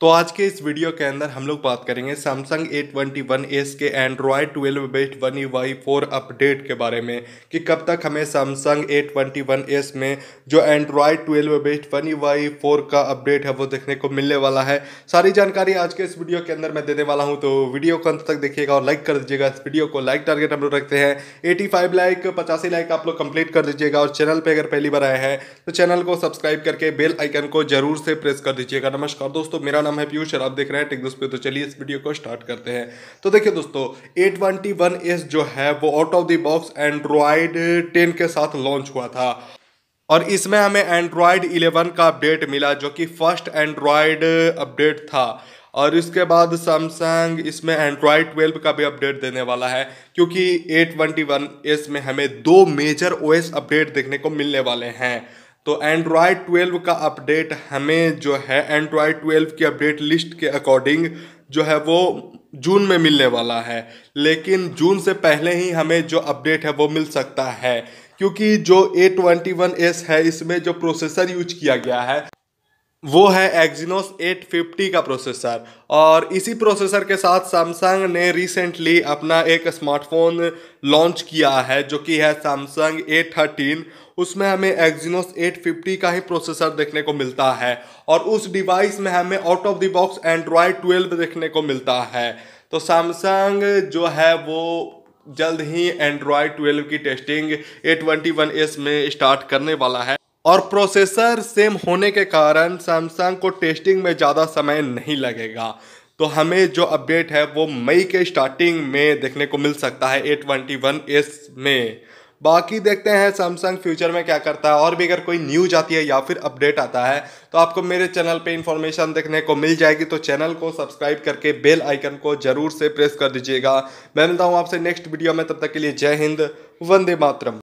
तो आज के इस वीडियो के अंदर हम लोग बात करेंगे Samsung A twenty one S के Android twelve based one E Y four update के बारे में कि कब तक हमें Samsung A twenty one S में जो Android twelve based one E Y four का अपडेट है वो देखने को मिलने वाला है सारी जानकारी आज के इस वीडियो के अंदर मैं देने वाला हूँ तो वीडियो को अंत तक देखिएगा और लाइक कर दीजिएगा इस वीडियो को लाइक टारगेट हम लोग रखते हैं एटी फाइव लाइक पचासी लाइक आप लोग कंप्लीट कर दीजिएगा और चैनल पर अगर पहली बार आए हैं तो चैनल को सब्सक्राइब करके बेल आइकन को जरूर से प्रेस कर दीजिएगा नमस्कार दोस्तों मेरा नाम है पीयूष और आप देख रहे हैं टेक पे तो चलिए इस वीडियो को स्टार्ट करते हैं तो देखिए दोस्तों ए ट्वेंटी वन एस जो है वो out of the box Android ten के साथ लॉन्च हुआ था और इसमें हमें एंड्रॉयड इलेवन का अपडेट मिला जो कि फर्स्ट एंड्रॉयड अपडेट था और इसके बाद सैमसंग इसमें एंड्रॉयड 12 का भी अपडेट देने वाला है क्योंकि ए ट्वेंटी वन में हमें दो मेजर ओएस अपडेट देखने को मिलने वाले हैं तो एंड्रॉयड 12 का अपडेट हमें जो है एंड्रॉयड 12 की अपडेट लिस्ट के अकॉर्डिंग जो है वो जून में मिलने वाला है लेकिन जून से पहले ही हमें जो अपडेट है वो मिल सकता है क्योंकि जो ए ट्वेंटी वन एस है इसमें जो प्रोसेसर यूज किया गया है वो है एक्जिनोस 850 का प्रोसेसर और इसी प्रोसेसर के साथ सैमसंग ने रिसेंटली अपना एक स्मार्टफोन लॉन्च किया है जो कि है सैमसंग थर्टीन उसमें हमें एक्जिनोस 850 का ही प्रोसेसर देखने को मिलता है और उस डिवाइस में हमें out of the box Android 12 देखने को मिलता है तो सैमसंग जो है वो जल्द ही एंड्रॉयड 12 की टेस्टिंग ए ट्वेंटी में स्टार्ट करने वाला है और प्रोसेसर सेम होने के कारण सैमसंग को टेस्टिंग में ज़्यादा समय नहीं लगेगा तो हमें जो अपडेट है वो मई के स्टार्टिंग में देखने को मिल सकता है ए ट्वेंटी वन एस में बाकी देखते हैं सैमसंग फ्यूचर में क्या करता है और भी अगर कोई न्यूज आती है या फिर अपडेट आता है तो आपको मेरे चैनल पे इन्फॉर्मेशन देखने को मिल जाएगी तो चैनल को सब्सक्राइब करके बेल आइकन को जरूर से प्रेस कर दीजिएगा मैं मिलता हूँ आपसे नेक्स्ट वीडियो में तब तक के लिए जय हिंद वंदे मातरम